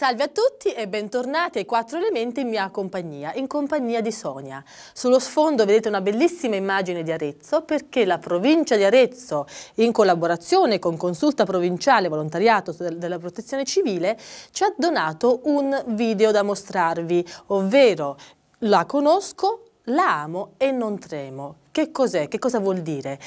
Salve a tutti e bentornati ai quattro elementi in mia compagnia, in compagnia di Sonia. Sullo sfondo vedete una bellissima immagine di Arezzo perché la provincia di Arezzo, in collaborazione con Consulta Provinciale Volontariato della Protezione Civile, ci ha donato un video da mostrarvi, ovvero la conosco, la amo e non tremo. Che cos'è? Che cosa vuol dire?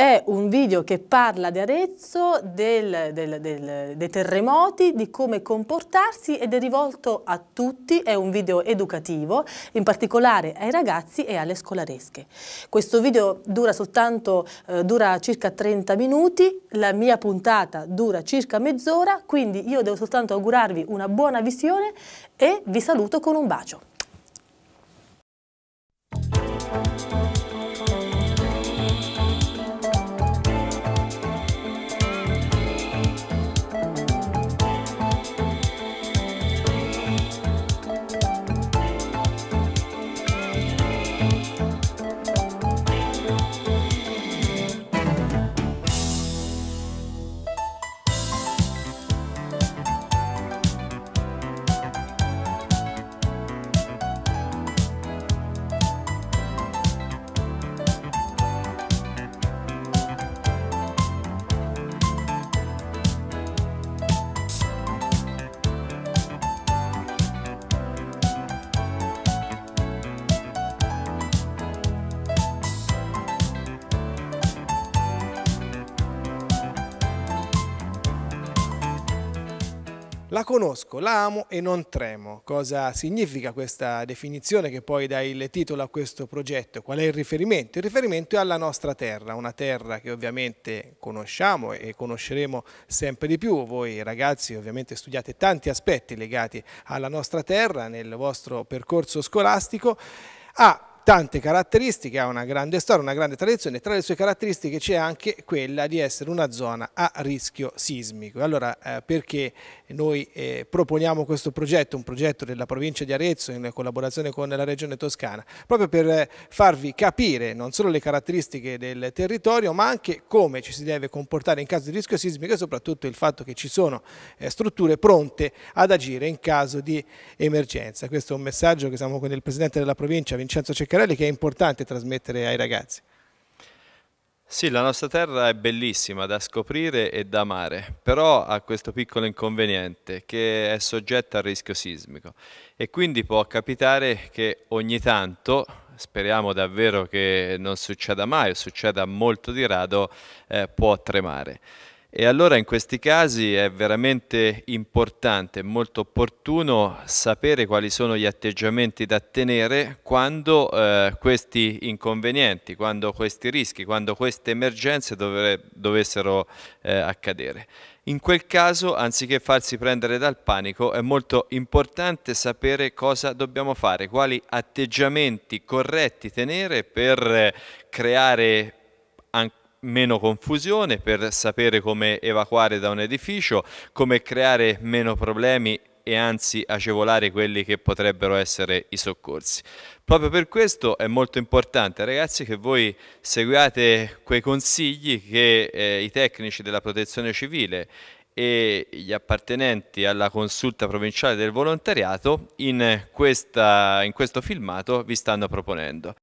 È un video che parla di Arezzo, del, del, del, dei terremoti, di come comportarsi ed è rivolto a tutti, è un video educativo, in particolare ai ragazzi e alle scolaresche. Questo video dura soltanto, eh, dura circa 30 minuti, la mia puntata dura circa mezz'ora, quindi io devo soltanto augurarvi una buona visione e vi saluto con un bacio. La conosco, la amo e non tremo. Cosa significa questa definizione che poi dà il titolo a questo progetto? Qual è il riferimento? Il riferimento è alla nostra terra, una terra che ovviamente conosciamo e conosceremo sempre di più. Voi ragazzi ovviamente studiate tanti aspetti legati alla nostra terra nel vostro percorso scolastico. Ha tante caratteristiche, ha una grande storia, una grande tradizione, tra le sue caratteristiche c'è anche quella di essere una zona a rischio sismico. Allora eh, perché noi eh, proponiamo questo progetto, un progetto della provincia di Arezzo in collaborazione con la regione toscana, proprio per eh, farvi capire non solo le caratteristiche del territorio ma anche come ci si deve comportare in caso di rischio sismico e soprattutto il fatto che ci sono eh, strutture pronte ad agire in caso di emergenza. Questo è un messaggio che siamo con il Presidente della provincia Vincenzo Ceccarelli che è importante trasmettere ai ragazzi. Sì, la nostra terra è bellissima da scoprire e da amare, però ha questo piccolo inconveniente che è soggetta al rischio sismico e quindi può capitare che ogni tanto, speriamo davvero che non succeda mai o succeda molto di rado, eh, può tremare. E allora in questi casi è veramente importante, molto opportuno sapere quali sono gli atteggiamenti da tenere quando eh, questi inconvenienti, quando questi rischi, quando queste emergenze dove, dovessero eh, accadere. In quel caso, anziché farsi prendere dal panico, è molto importante sapere cosa dobbiamo fare, quali atteggiamenti corretti tenere per eh, creare meno confusione, per sapere come evacuare da un edificio, come creare meno problemi e anzi agevolare quelli che potrebbero essere i soccorsi. Proprio per questo è molto importante ragazzi che voi seguiate quei consigli che eh, i tecnici della protezione civile e gli appartenenti alla consulta provinciale del volontariato in, questa, in questo filmato vi stanno proponendo.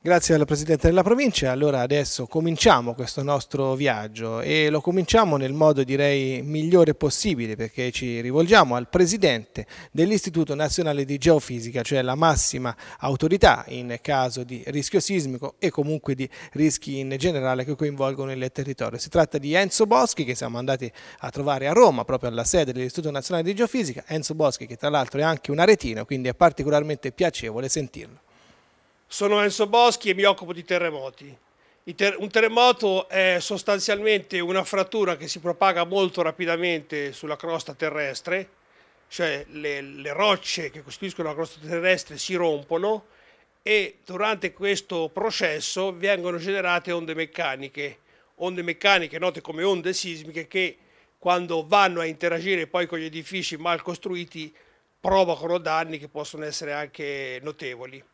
Grazie al Presidente della provincia, allora adesso cominciamo questo nostro viaggio e lo cominciamo nel modo direi migliore possibile perché ci rivolgiamo al Presidente dell'Istituto Nazionale di Geofisica, cioè la massima autorità in caso di rischio sismico e comunque di rischi in generale che coinvolgono il territorio. Si tratta di Enzo Boschi che siamo andati a trovare a Roma proprio alla sede dell'Istituto Nazionale di Geofisica, Enzo Boschi che tra l'altro è anche un aretino quindi è particolarmente piacevole sentirlo. Sono Enzo Boschi e mi occupo di terremoti. Un terremoto è sostanzialmente una frattura che si propaga molto rapidamente sulla crosta terrestre, cioè le, le rocce che costituiscono la crosta terrestre si rompono e durante questo processo vengono generate onde meccaniche, onde meccaniche note come onde sismiche che quando vanno a interagire poi con gli edifici mal costruiti provocano danni che possono essere anche notevoli.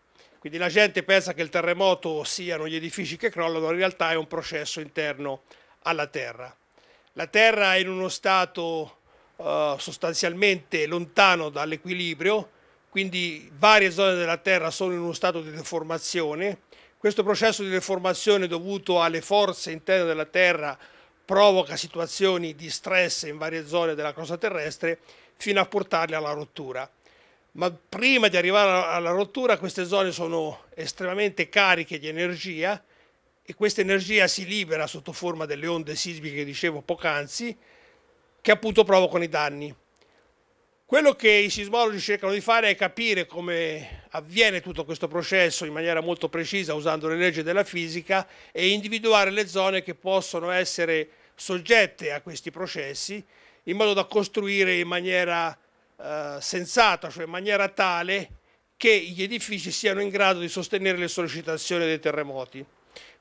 Quindi la gente pensa che il terremoto siano gli edifici che crollano, in realtà è un processo interno alla Terra. La Terra è in uno stato eh, sostanzialmente lontano dall'equilibrio, quindi varie zone della Terra sono in uno stato di deformazione. Questo processo di deformazione dovuto alle forze interne della Terra provoca situazioni di stress in varie zone della crosta terrestre fino a portarle alla rottura ma prima di arrivare alla rottura queste zone sono estremamente cariche di energia e questa energia si libera sotto forma delle onde sismiche che dicevo poc'anzi, che appunto provocano i danni. Quello che i sismologi cercano di fare è capire come avviene tutto questo processo in maniera molto precisa usando le leggi della fisica e individuare le zone che possono essere soggette a questi processi in modo da costruire in maniera eh, sensata, cioè in maniera tale che gli edifici siano in grado di sostenere le sollecitazioni dei terremoti.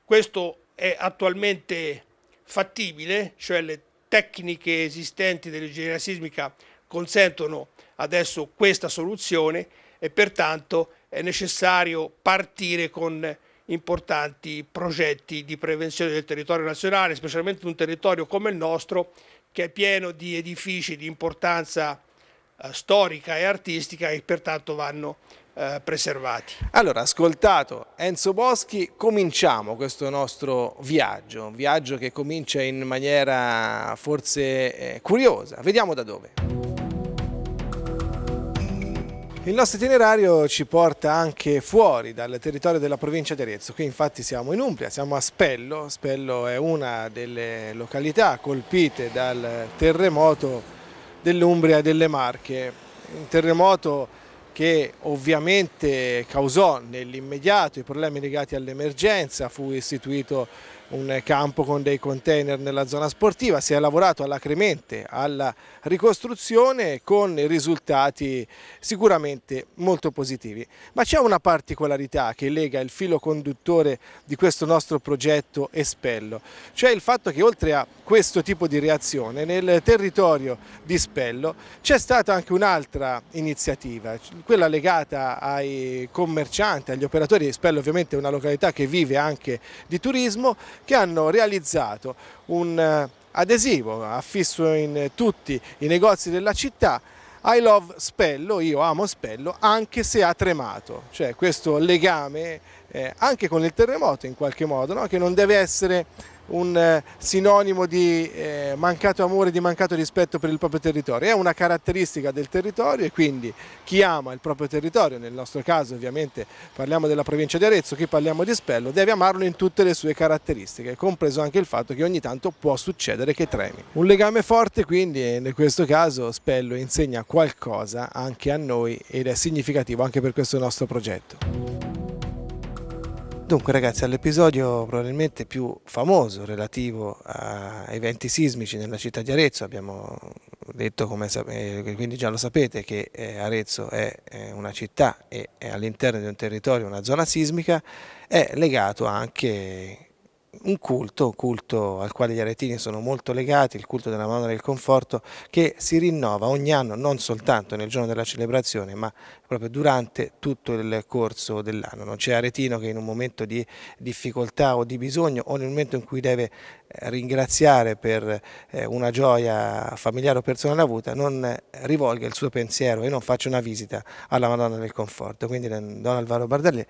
Questo è attualmente fattibile, cioè le tecniche esistenti dell'ingegneria sismica consentono adesso questa soluzione e pertanto è necessario partire con importanti progetti di prevenzione del territorio nazionale, specialmente un territorio come il nostro che è pieno di edifici di importanza eh, storica e artistica e pertanto vanno eh, preservati. Allora, ascoltato Enzo Boschi, cominciamo questo nostro viaggio, un viaggio che comincia in maniera forse eh, curiosa, vediamo da dove. Il nostro itinerario ci porta anche fuori dal territorio della provincia di Arezzo, qui infatti siamo in Umbria, siamo a Spello, Spello è una delle località colpite dal terremoto dell'Umbria e delle Marche. Un terremoto che ovviamente causò nell'immediato i problemi legati all'emergenza, fu istituito un campo con dei container nella zona sportiva, si è lavorato all'acremente, alla ricostruzione con risultati sicuramente molto positivi. Ma c'è una particolarità che lega il filo conduttore di questo nostro progetto Espello, cioè il fatto che oltre a questo tipo di reazione nel territorio di Spello c'è stata anche un'altra iniziativa, quella legata ai commercianti, agli operatori, Spello ovviamente è una località che vive anche di turismo che hanno realizzato un eh, adesivo affisso in tutti i negozi della città I love Spello, io amo Spello, anche se ha tremato, cioè questo legame eh, anche con il terremoto in qualche modo, no? che non deve essere un eh, sinonimo di eh, mancato amore, di mancato rispetto per il proprio territorio, è una caratteristica del territorio e quindi chi ama il proprio territorio, nel nostro caso ovviamente parliamo della provincia di Arezzo, chi parliamo di Spello, deve amarlo in tutte le sue caratteristiche, compreso anche il fatto che ogni tanto può succedere che tremi. Un legame forte quindi e in questo caso Spello insegna qualcosa anche a noi ed è significativo anche per questo nostro progetto. Dunque ragazzi all'episodio probabilmente più famoso relativo a eventi sismici nella città di Arezzo, abbiamo detto come eh, quindi già lo sapete che eh, Arezzo è una città e all'interno di un territorio una zona sismica, è legato anche un culto, culto al quale gli aretini sono molto legati, il culto della Madonna del Conforto, che si rinnova ogni anno, non soltanto nel giorno della celebrazione, ma proprio durante tutto il corso dell'anno. Non c'è aretino che in un momento di difficoltà o di bisogno o nel momento in cui deve eh, ringraziare per eh, una gioia familiare o personale avuta, non eh, rivolga il suo pensiero e non faccia una visita alla Madonna del Conforto. Quindi Don Alvaro Bardellè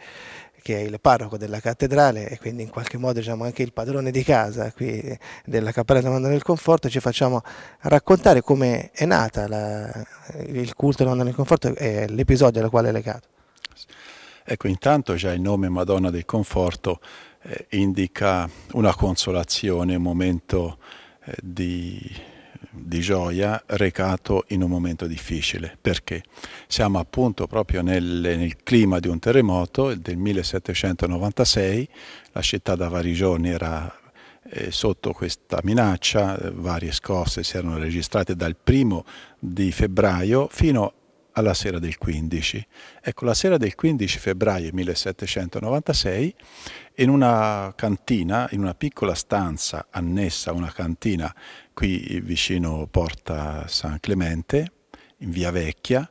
che è il parroco della cattedrale e quindi in qualche modo diciamo, anche il padrone di casa qui della Cappella Nonna del Conforto, ci facciamo raccontare come è nata la, il culto della Nonna del Conforto e l'episodio al quale è legato. Ecco, intanto già il nome Madonna del Conforto eh, indica una consolazione, un momento eh, di di gioia recato in un momento difficile, perché siamo appunto proprio nel, nel clima di un terremoto del 1796, la città da vari giorni era eh, sotto questa minaccia, eh, varie scosse si erano registrate dal primo di febbraio fino alla sera del 15. Ecco, la sera del 15 febbraio 1796, in una cantina, in una piccola stanza annessa a una cantina qui vicino Porta San Clemente, in Via Vecchia,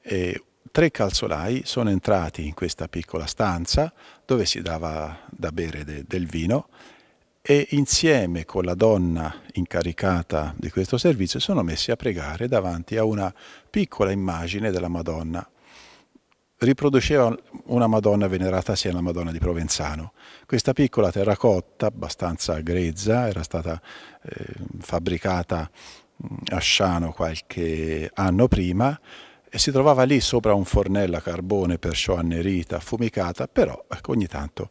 e tre calzolai sono entrati in questa piccola stanza dove si dava da bere de, del vino e insieme con la donna incaricata di questo servizio sono messi a pregare davanti a una piccola immagine della Madonna riproduceva una Madonna venerata sia la Madonna di Provenzano. Questa piccola terracotta, abbastanza grezza, era stata eh, fabbricata mm, a Sciano qualche anno prima e si trovava lì sopra un fornello a carbone, perciò annerita, affumicata, però ecco, ogni tanto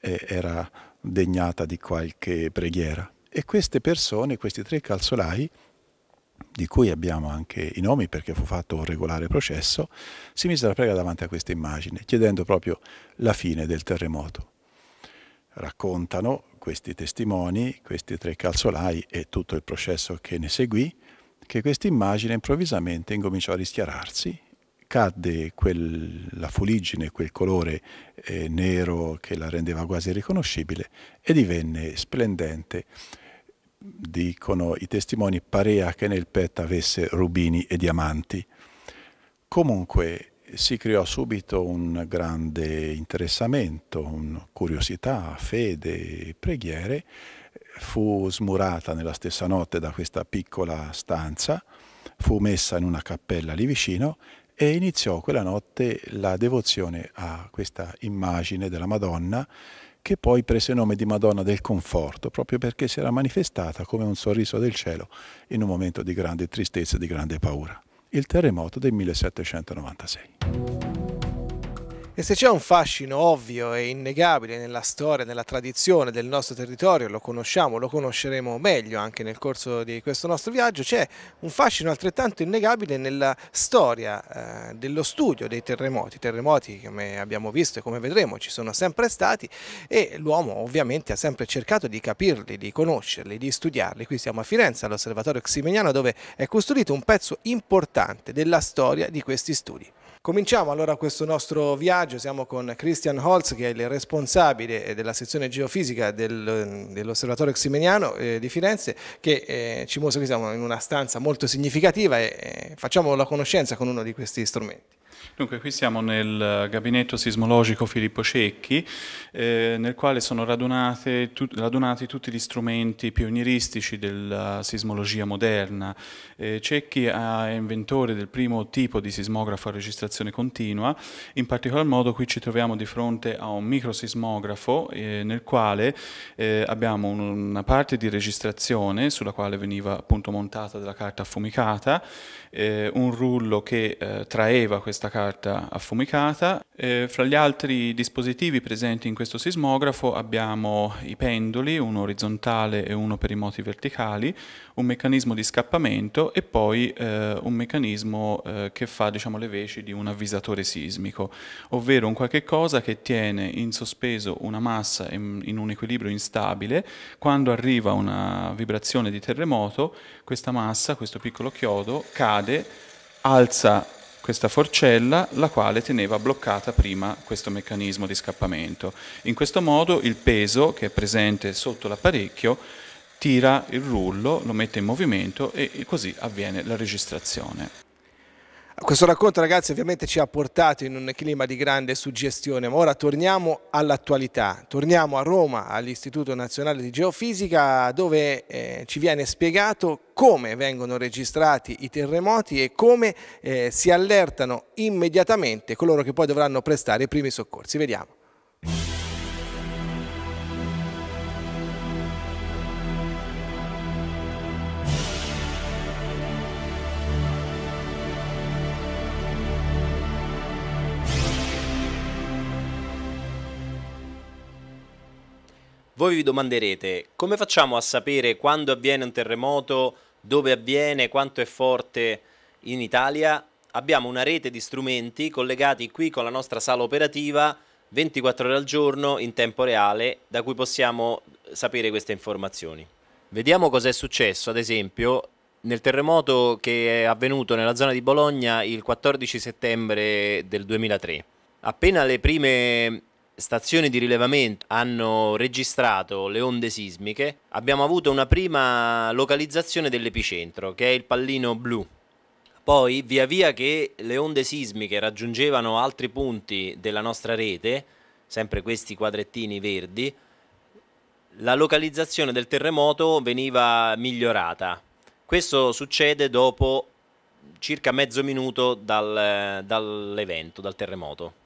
eh, era degnata di qualche preghiera. E queste persone, questi tre calzolai, di cui abbiamo anche i nomi perché fu fatto un regolare processo, si mise la prega davanti a questa immagine, chiedendo proprio la fine del terremoto. Raccontano questi testimoni, questi tre calzolai e tutto il processo che ne seguì, che questa immagine improvvisamente incominciò a rischiararsi, cadde quella la fuliggine, quel colore eh, nero che la rendeva quasi irriconoscibile e divenne splendente dicono i testimoni, parea che nel petto avesse rubini e diamanti. Comunque si creò subito un grande interessamento, una curiosità, fede, preghiere. Fu smurata nella stessa notte da questa piccola stanza, fu messa in una cappella lì vicino e iniziò quella notte la devozione a questa immagine della Madonna che poi prese nome di Madonna del Conforto, proprio perché si era manifestata come un sorriso del cielo in un momento di grande tristezza e di grande paura. Il terremoto del 1796. E se c'è un fascino ovvio e innegabile nella storia, nella tradizione del nostro territorio, lo conosciamo, lo conosceremo meglio anche nel corso di questo nostro viaggio, c'è un fascino altrettanto innegabile nella storia eh, dello studio dei terremoti. Terremoti, come abbiamo visto e come vedremo, ci sono sempre stati e l'uomo ovviamente ha sempre cercato di capirli, di conoscerli, di studiarli. Qui siamo a Firenze, all'osservatorio Ximeniano, dove è custodito un pezzo importante della storia di questi studi. Cominciamo allora questo nostro viaggio, siamo con Christian Holz che è il responsabile eh, della sezione geofisica del, eh, dell'osservatorio ximeniano eh, di Firenze che eh, ci mostra che siamo in una stanza molto significativa e eh, facciamo la conoscenza con uno di questi strumenti. Dunque, qui siamo nel eh, gabinetto sismologico Filippo Cecchi, eh, nel quale sono tu, radunati tutti gli strumenti pionieristici della sismologia moderna. Eh, Cecchi è inventore del primo tipo di sismografo a registrazione continua, in particolar modo qui ci troviamo di fronte a un microsismografo eh, nel quale eh, abbiamo un, una parte di registrazione sulla quale veniva appunto montata della carta affumicata, eh, un rullo che traeva questa carta carta affumicata. Eh, fra gli altri dispositivi presenti in questo sismografo abbiamo i pendoli, uno orizzontale e uno per i moti verticali, un meccanismo di scappamento e poi eh, un meccanismo eh, che fa diciamo, le veci di un avvisatore sismico, ovvero un qualche cosa che tiene in sospeso una massa in, in un equilibrio instabile, quando arriva una vibrazione di terremoto questa massa, questo piccolo chiodo, cade, alza questa forcella la quale teneva bloccata prima questo meccanismo di scappamento. In questo modo il peso che è presente sotto l'apparecchio tira il rullo, lo mette in movimento e così avviene la registrazione. Questo racconto ragazzi ovviamente ci ha portato in un clima di grande suggestione, ma ora torniamo all'attualità, torniamo a Roma, all'Istituto Nazionale di Geofisica dove eh, ci viene spiegato come vengono registrati i terremoti e come eh, si allertano immediatamente coloro che poi dovranno prestare i primi soccorsi. Vediamo. Voi vi domanderete come facciamo a sapere quando avviene un terremoto, dove avviene, quanto è forte in Italia? Abbiamo una rete di strumenti collegati qui con la nostra sala operativa 24 ore al giorno in tempo reale da cui possiamo sapere queste informazioni. Vediamo cosa è successo, ad esempio, nel terremoto che è avvenuto nella zona di Bologna il 14 settembre del 2003. Appena le prime stazioni di rilevamento hanno registrato le onde sismiche, abbiamo avuto una prima localizzazione dell'epicentro, che è il pallino blu. Poi, via via che le onde sismiche raggiungevano altri punti della nostra rete, sempre questi quadrettini verdi, la localizzazione del terremoto veniva migliorata. Questo succede dopo circa mezzo minuto dal, dall'evento, dal terremoto.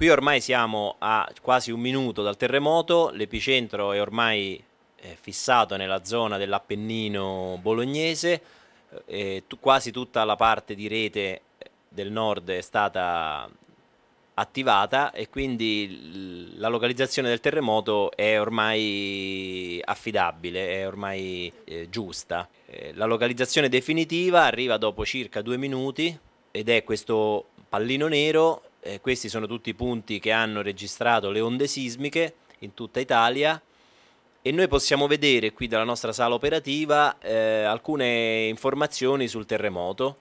Qui ormai siamo a quasi un minuto dal terremoto, l'epicentro è ormai eh, fissato nella zona dell'Appennino bolognese, eh, quasi tutta la parte di rete eh, del nord è stata attivata e quindi la localizzazione del terremoto è ormai affidabile, è ormai eh, giusta. la localizzazione definitiva arriva dopo circa due minuti ed è questo pallino nero eh, questi sono tutti i punti che hanno registrato le onde sismiche in tutta Italia e noi possiamo vedere qui dalla nostra sala operativa eh, alcune informazioni sul terremoto.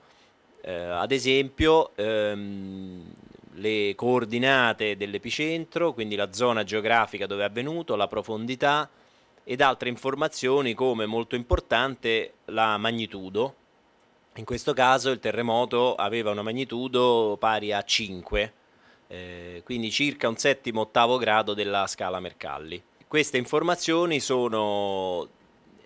Eh, ad esempio ehm, le coordinate dell'epicentro, quindi la zona geografica dove è avvenuto, la profondità ed altre informazioni come molto importante la magnitudo in questo caso il terremoto aveva una magnitudo pari a 5, eh, quindi circa un settimo ottavo grado della scala Mercalli. Queste informazioni sono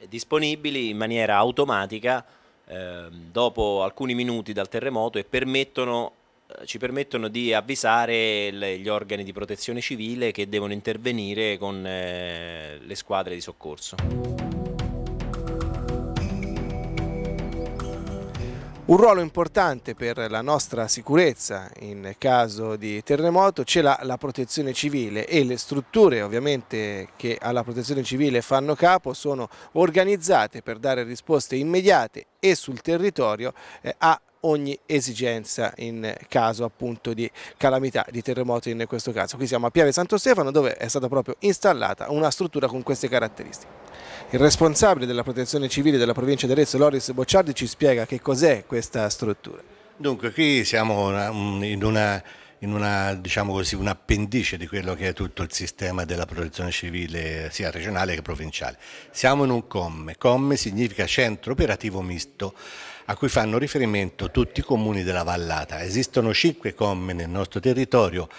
disponibili in maniera automatica eh, dopo alcuni minuti dal terremoto e permettono, eh, ci permettono di avvisare le, gli organi di protezione civile che devono intervenire con eh, le squadre di soccorso. Un ruolo importante per la nostra sicurezza in caso di terremoto ce l'ha la protezione civile e le strutture ovviamente che alla protezione civile fanno capo sono organizzate per dare risposte immediate e sul territorio eh, a ogni esigenza in caso appunto di calamità, di terremoto in questo caso. Qui siamo a Piave Santo Stefano dove è stata proprio installata una struttura con queste caratteristiche. Il responsabile della protezione civile della provincia di Arezzo, Loris Bocciardi, ci spiega che cos'è questa struttura. Dunque qui siamo in una in una, diciamo così, un'appendice di quello che è tutto il sistema della protezione civile sia regionale che provinciale. Siamo in un COMME, COMME significa Centro Operativo Misto, a cui fanno riferimento tutti i comuni della vallata. Esistono cinque COMME nel nostro territorio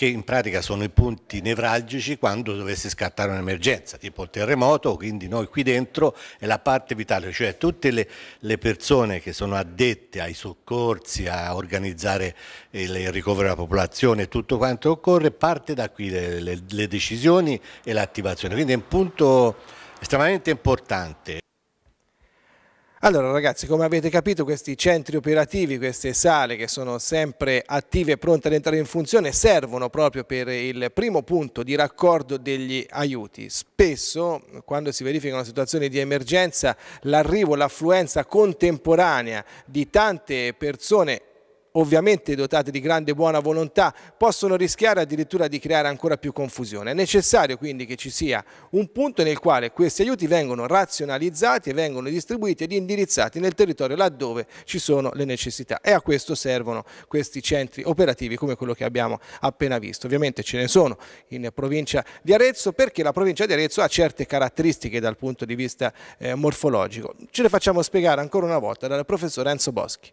che in pratica sono i punti nevralgici quando dovesse scattare un'emergenza, tipo il terremoto, quindi noi qui dentro è la parte vitale, cioè tutte le, le persone che sono addette ai soccorsi, a organizzare eh, il ricovero della popolazione, tutto quanto occorre, parte da qui le, le, le decisioni e l'attivazione, quindi è un punto estremamente importante. Allora ragazzi, come avete capito questi centri operativi, queste sale che sono sempre attive e pronte ad entrare in funzione servono proprio per il primo punto di raccordo degli aiuti. Spesso quando si verifica una situazione di emergenza l'arrivo, l'affluenza contemporanea di tante persone ovviamente dotate di grande buona volontà, possono rischiare addirittura di creare ancora più confusione. È necessario quindi che ci sia un punto nel quale questi aiuti vengono razionalizzati, vengono distribuiti ed indirizzati nel territorio laddove ci sono le necessità e a questo servono questi centri operativi come quello che abbiamo appena visto. Ovviamente ce ne sono in provincia di Arezzo perché la provincia di Arezzo ha certe caratteristiche dal punto di vista eh, morfologico. Ce le facciamo spiegare ancora una volta dal professor Enzo Boschi.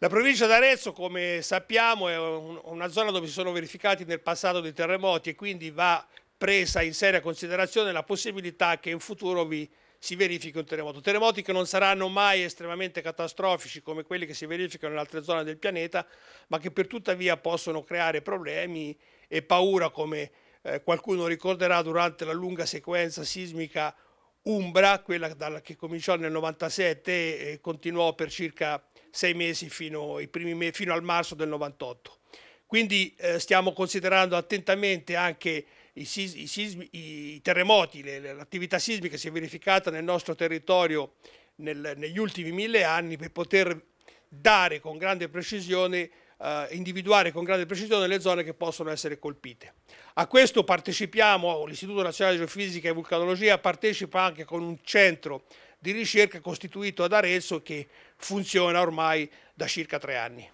La provincia d'Arezzo, come sappiamo, è una zona dove si sono verificati nel passato dei terremoti e quindi va presa in seria considerazione la possibilità che in futuro vi si verifichi un terremoto. Terremoti che non saranno mai estremamente catastrofici come quelli che si verificano in altre zone del pianeta, ma che per tuttavia possono creare problemi e paura, come eh, qualcuno ricorderà durante la lunga sequenza sismica Umbra, quella che cominciò nel 97 e continuò per circa sei mesi fino, me fino al marzo del 98. Quindi eh, stiamo considerando attentamente anche i, sismi, i terremoti, l'attività sismica che si è verificata nel nostro territorio nel, negli ultimi mille anni per poter dare con grande precisione eh, individuare con grande precisione le zone che possono essere colpite. A questo partecipiamo, l'Istituto Nazionale di Geofisica e Vulcanologia partecipa anche con un centro di ricerca costituito ad Arezzo che funziona ormai da circa tre anni.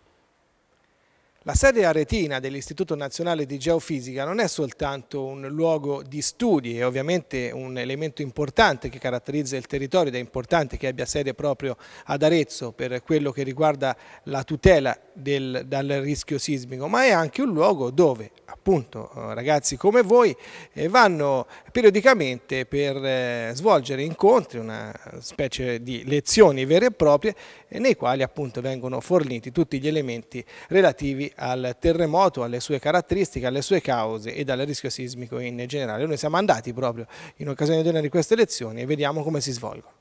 La sede aretina dell'Istituto Nazionale di Geofisica non è soltanto un luogo di studi, è ovviamente un elemento importante che caratterizza il territorio ed è importante che abbia sede proprio ad Arezzo per quello che riguarda la tutela del, dal rischio sismico, ma è anche un luogo dove appunto eh, ragazzi come voi eh, vanno periodicamente per eh, svolgere incontri, una specie di lezioni vere e proprie eh, nei quali appunto vengono forniti tutti gli elementi relativi al terremoto, alle sue caratteristiche, alle sue cause e dal rischio sismico in generale. Noi siamo andati proprio in occasione di una di queste lezioni e vediamo come si svolgono.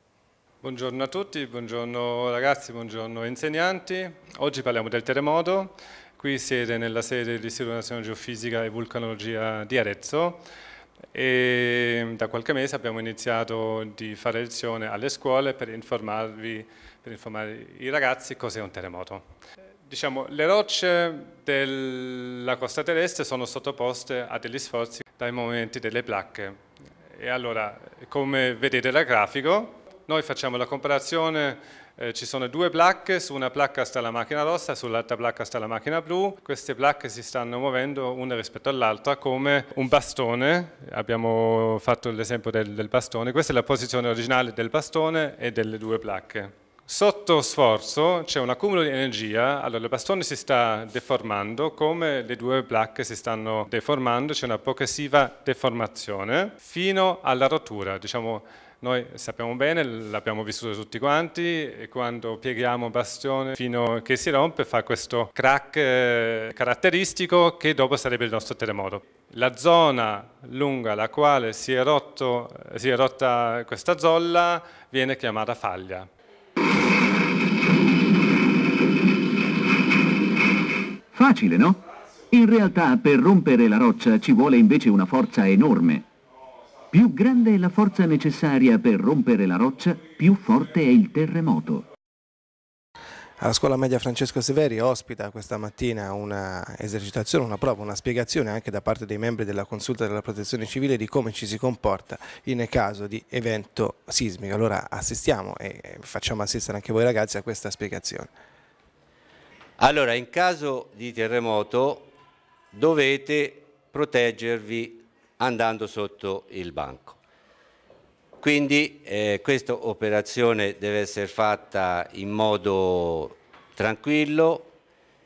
Buongiorno a tutti, buongiorno ragazzi, buongiorno insegnanti. Oggi parliamo del terremoto, qui siete nella sede dell'Istituto Nazionale Geofisica e Vulcanologia di Arezzo e da qualche mese abbiamo iniziato di fare lezione alle scuole per, informarvi, per informare i ragazzi cos'è un terremoto. Diciamo, le rocce della costa terrestre sono sottoposte a degli sforzi dai movimenti delle placche e allora come vedete dal grafico noi facciamo la comparazione, eh, ci sono due placche, su una placca sta la macchina rossa, sull'altra placca sta la macchina blu, queste placche si stanno muovendo una rispetto all'altra come un bastone, abbiamo fatto l'esempio del, del bastone, questa è la posizione originale del bastone e delle due placche. Sotto sforzo c'è un accumulo di energia, allora il bastone si sta deformando come le due placche si stanno deformando, c'è una progressiva deformazione fino alla rottura, diciamo noi sappiamo bene, l'abbiamo vissuto tutti quanti, e quando pieghiamo bastione fino a che si rompe fa questo crack eh, caratteristico che dopo sarebbe il nostro terremoto. La zona lunga la quale si è, rotto, eh, si è rotta questa zolla viene chiamata faglia. Facile, no? In realtà per rompere la roccia ci vuole invece una forza enorme. Più grande è la forza necessaria per rompere la roccia, più forte è il terremoto. Alla scuola media Francesco Severi ospita questa mattina una esercitazione, una prova, una spiegazione anche da parte dei membri della consulta della protezione civile di come ci si comporta in caso di evento sismico. Allora assistiamo e facciamo assistere anche voi ragazzi a questa spiegazione. Allora in caso di terremoto dovete proteggervi andando sotto il banco. Quindi eh, questa operazione deve essere fatta in modo tranquillo,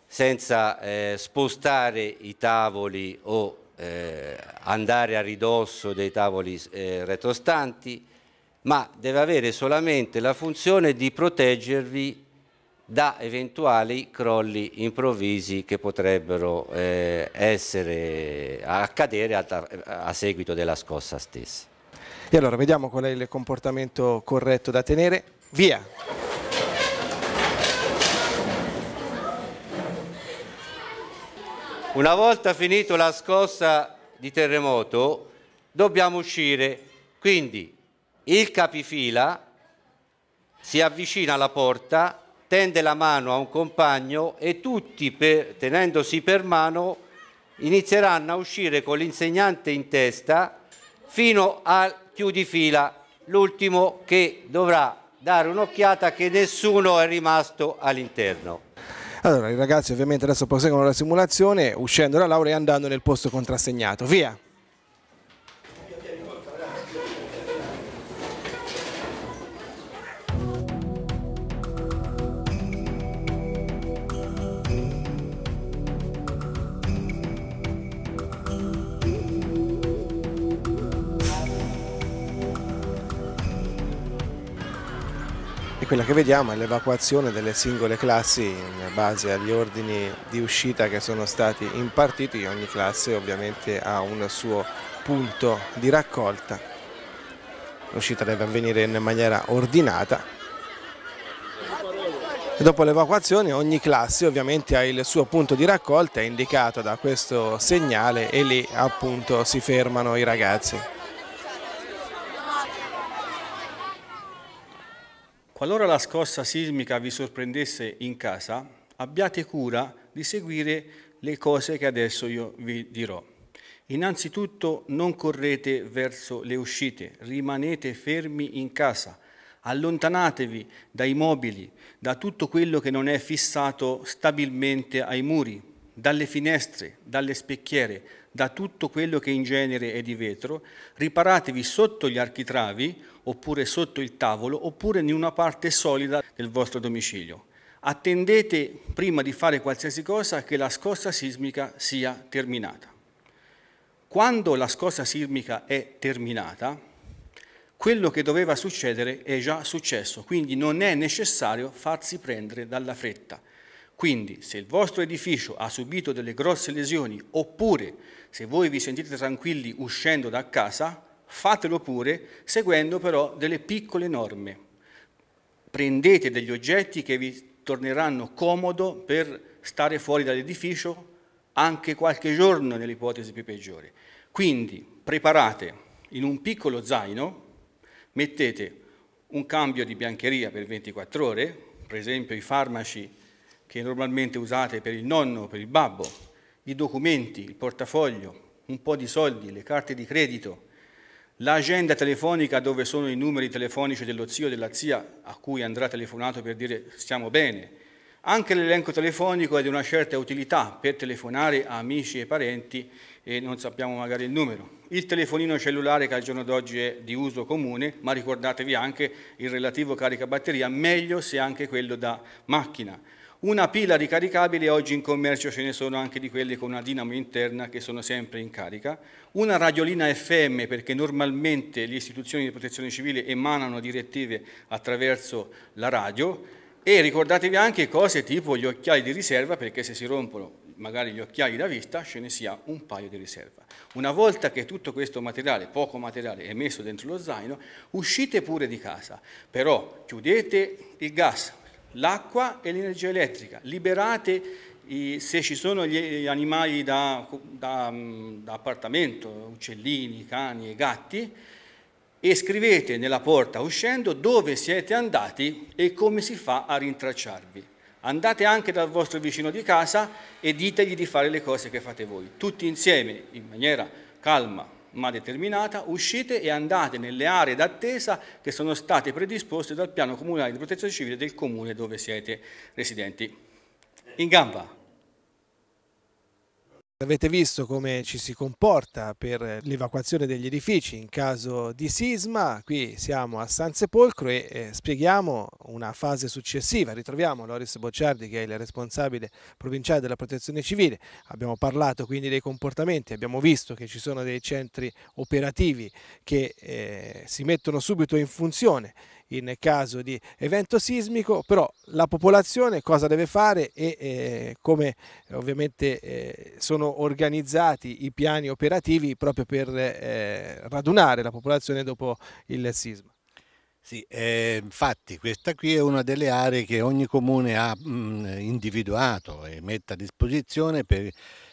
senza eh, spostare i tavoli o eh, andare a ridosso dei tavoli eh, retrostanti, ma deve avere solamente la funzione di proteggervi da eventuali crolli improvvisi che potrebbero eh, essere, accadere a, a seguito della scossa stessa. E allora vediamo qual è il comportamento corretto da tenere. Via! Una volta finito la scossa di terremoto dobbiamo uscire, quindi il capifila si avvicina alla porta tende la mano a un compagno e tutti, per, tenendosi per mano, inizieranno a uscire con l'insegnante in testa fino al chiudifila, l'ultimo che dovrà dare un'occhiata che nessuno è rimasto all'interno. Allora, i ragazzi ovviamente adesso proseguono la simulazione uscendo dalla laurea e andando nel posto contrassegnato. Via! quella che vediamo è l'evacuazione delle singole classi in base agli ordini di uscita che sono stati impartiti, ogni classe ovviamente ha un suo punto di raccolta, l'uscita deve avvenire in maniera ordinata e dopo l'evacuazione ogni classe ovviamente ha il suo punto di raccolta indicato da questo segnale e lì appunto si fermano i ragazzi. Qualora la scossa sismica vi sorprendesse in casa, abbiate cura di seguire le cose che adesso io vi dirò. Innanzitutto non correte verso le uscite, rimanete fermi in casa, allontanatevi dai mobili, da tutto quello che non è fissato stabilmente ai muri, dalle finestre, dalle specchiere, da tutto quello che in genere è di vetro, riparatevi sotto gli architravi oppure sotto il tavolo oppure in una parte solida del vostro domicilio. Attendete prima di fare qualsiasi cosa che la scossa sismica sia terminata. Quando la scossa sismica è terminata, quello che doveva succedere è già successo, quindi non è necessario farsi prendere dalla fretta. Quindi se il vostro edificio ha subito delle grosse lesioni oppure se voi vi sentite tranquilli uscendo da casa, fatelo pure seguendo però delle piccole norme. Prendete degli oggetti che vi torneranno comodo per stare fuori dall'edificio anche qualche giorno nell'ipotesi più peggiore. Quindi preparate in un piccolo zaino, mettete un cambio di biancheria per 24 ore, per esempio i farmaci che normalmente usate per il nonno o per il babbo, i documenti, il portafoglio, un po' di soldi, le carte di credito, l'agenda telefonica dove sono i numeri telefonici dello zio e della zia a cui andrà telefonato per dire stiamo bene. Anche l'elenco telefonico è di una certa utilità per telefonare a amici e parenti e non sappiamo magari il numero. Il telefonino cellulare che al giorno d'oggi è di uso comune, ma ricordatevi anche il relativo caricabatteria, meglio se anche quello da macchina. Una pila ricaricabile, oggi in commercio ce ne sono anche di quelle con una dinamo interna che sono sempre in carica. Una radiolina FM perché normalmente le istituzioni di protezione civile emanano direttive attraverso la radio e ricordatevi anche cose tipo gli occhiali di riserva perché se si rompono magari gli occhiali da vista ce ne sia un paio di riserva. Una volta che tutto questo materiale, poco materiale, è messo dentro lo zaino, uscite pure di casa, però chiudete il gas, l'acqua e l'energia elettrica, liberate i, se ci sono gli animali da, da, mm, da appartamento, uccellini, cani e gatti, e scrivete nella porta uscendo dove siete andati e come si fa a rintracciarvi. Andate anche dal vostro vicino di casa e ditegli di fare le cose che fate voi, tutti insieme, in maniera calma, ma determinata, uscite e andate nelle aree d'attesa che sono state predisposte dal piano comunale di protezione civile del comune dove siete residenti. In gamba. Avete visto come ci si comporta per l'evacuazione degli edifici in caso di sisma. Qui siamo a San Sepolcro e eh, spieghiamo una fase successiva. Ritroviamo Loris Bocciardi che è il responsabile provinciale della protezione civile. Abbiamo parlato quindi dei comportamenti, abbiamo visto che ci sono dei centri operativi che eh, si mettono subito in funzione in caso di evento sismico, però la popolazione cosa deve fare e eh, come eh, ovviamente eh, sono organizzati i piani operativi proprio per eh, radunare la popolazione dopo il sisma. Sì, eh, infatti questa qui è una delle aree che ogni comune ha mh, mm, individuato e mette a disposizione per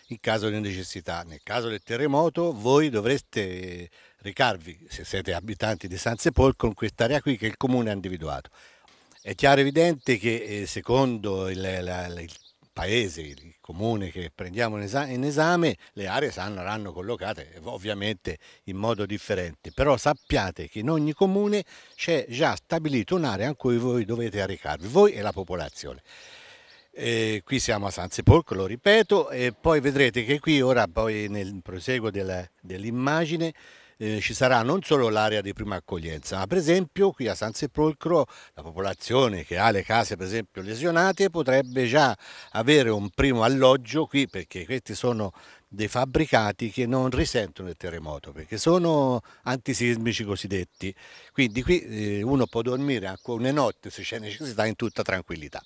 il caso di necessità. Nel caso del terremoto voi dovreste ricarvi, se siete abitanti di San Sepolcro, in quest'area qui che il comune ha individuato. È chiaro e evidente che eh, secondo il, la, il paese, il comune che prendiamo in esame, in esame le aree saranno collocate eh, ovviamente in modo differente, però sappiate che in ogni comune c'è già stabilito un'area in cui voi dovete aricarvi, voi e la popolazione. E qui siamo a San Sepolcro, lo ripeto, e poi vedrete che qui ora, poi nel proseguo della, dell'immagine, eh, ci sarà non solo l'area di prima accoglienza, ma per esempio qui a San Sepolcro la popolazione che ha le case per esempio lesionate potrebbe già avere un primo alloggio qui perché questi sono dei fabbricati che non risentono il terremoto perché sono antisismici cosiddetti. Quindi qui eh, uno può dormire anche una notte se c'è necessità in tutta tranquillità.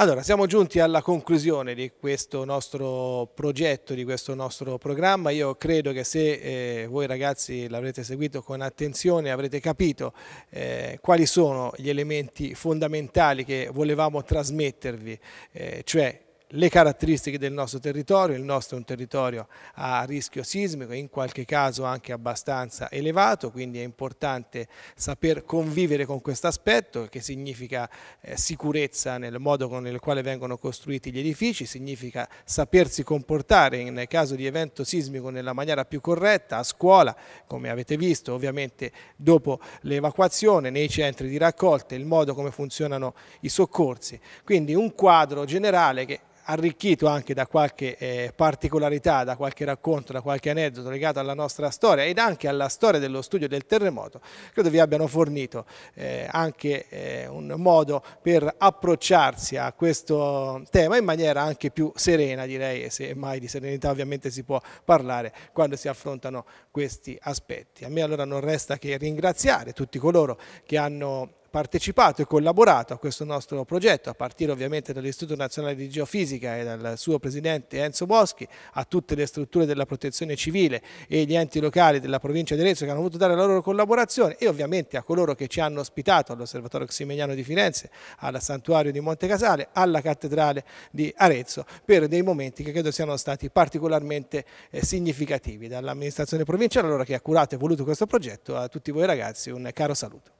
Allora, siamo giunti alla conclusione di questo nostro progetto, di questo nostro programma. Io credo che se eh, voi ragazzi l'avrete seguito con attenzione avrete capito eh, quali sono gli elementi fondamentali che volevamo trasmettervi, eh, cioè le caratteristiche del nostro territorio, il nostro è un territorio a rischio sismico, in qualche caso anche abbastanza elevato, quindi è importante saper convivere con questo aspetto che significa eh, sicurezza nel modo con il quale vengono costruiti gli edifici, significa sapersi comportare in caso di evento sismico nella maniera più corretta, a scuola, come avete visto ovviamente dopo l'evacuazione, nei centri di raccolta, il modo come funzionano i soccorsi. Quindi un quadro generale che arricchito anche da qualche eh, particolarità, da qualche racconto, da qualche aneddoto legato alla nostra storia ed anche alla storia dello studio del terremoto, credo vi abbiano fornito eh, anche eh, un modo per approcciarsi a questo tema in maniera anche più serena direi, e se mai di serenità ovviamente si può parlare quando si affrontano questi aspetti. A me allora non resta che ringraziare tutti coloro che hanno partecipato e collaborato a questo nostro progetto, a partire ovviamente dall'Istituto Nazionale di Geofisica e dal suo presidente Enzo Boschi, a tutte le strutture della protezione civile e gli enti locali della provincia di Arezzo che hanno voluto dare la loro collaborazione e ovviamente a coloro che ci hanno ospitato all'Osservatorio Ximeniano di Firenze, al Santuario di Monte Casale, alla Cattedrale di Arezzo, per dei momenti che credo siano stati particolarmente eh, significativi. Dall'amministrazione provinciale allora che ha curato e voluto questo progetto, a tutti voi ragazzi un caro saluto.